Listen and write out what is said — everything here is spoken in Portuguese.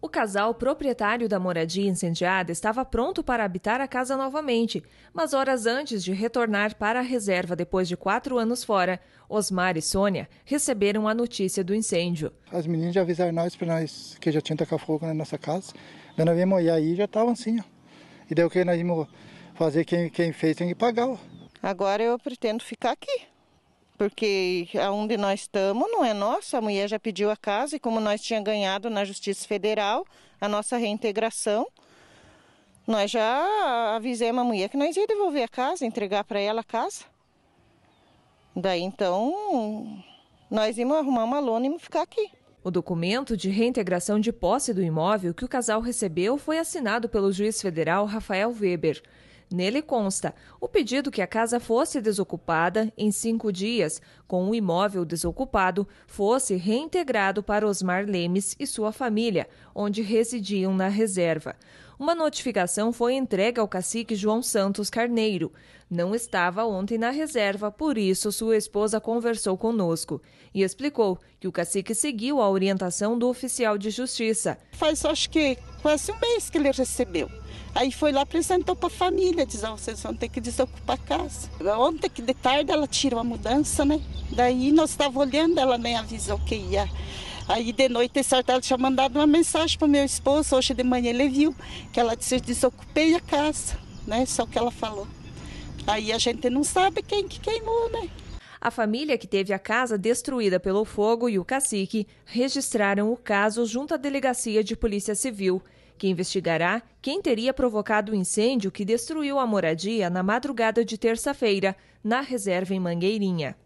O casal proprietário da moradia incendiada estava pronto para habitar a casa novamente, mas horas antes de retornar para a reserva depois de quatro anos fora, Osmar e Sônia receberam a notícia do incêndio. As meninas já avisaram nós para nós que já tinha tacado fogo na nossa casa. Daí nós viemos olhar aí já estavam assim, ó. E daí o que nós vimos fazer, quem, quem fez tem que pagar, ó. Agora eu pretendo ficar aqui porque aonde nós estamos não é nosso, a mulher já pediu a casa e como nós tinha ganhado na Justiça Federal a nossa reintegração, nós já avisamos a mulher que nós ia devolver a casa, entregar para ela a casa. Daí então nós íamos arrumar uma lona e ficar aqui. O documento de reintegração de posse do imóvel que o casal recebeu foi assinado pelo juiz federal Rafael Weber. Nele consta o pedido que a casa fosse desocupada em cinco dias, com o imóvel desocupado fosse reintegrado para Osmar Lemes e sua família, onde residiam na reserva. Uma notificação foi entregue ao cacique João Santos Carneiro. Não estava ontem na reserva, por isso sua esposa conversou conosco e explicou que o cacique seguiu a orientação do oficial de justiça. Faz acho que quase um mês que ele recebeu. Aí foi lá apresentou para a família, diz, ah, vocês vão ter que desocupar a casa. Ontem que de tarde ela tirou a mudança, né? Daí nós estávamos olhando, ela nem avisou que ia. Aí de noite, certa, ela tinha mandado uma mensagem para o meu esposo, hoje de manhã ele viu, que ela disse, desocupei a casa, né? Só que ela falou. Aí a gente não sabe quem que queimou, né? A família que teve a casa destruída pelo fogo e o cacique registraram o caso junto à Delegacia de Polícia Civil que investigará quem teria provocado o incêndio que destruiu a moradia na madrugada de terça-feira, na reserva em Mangueirinha.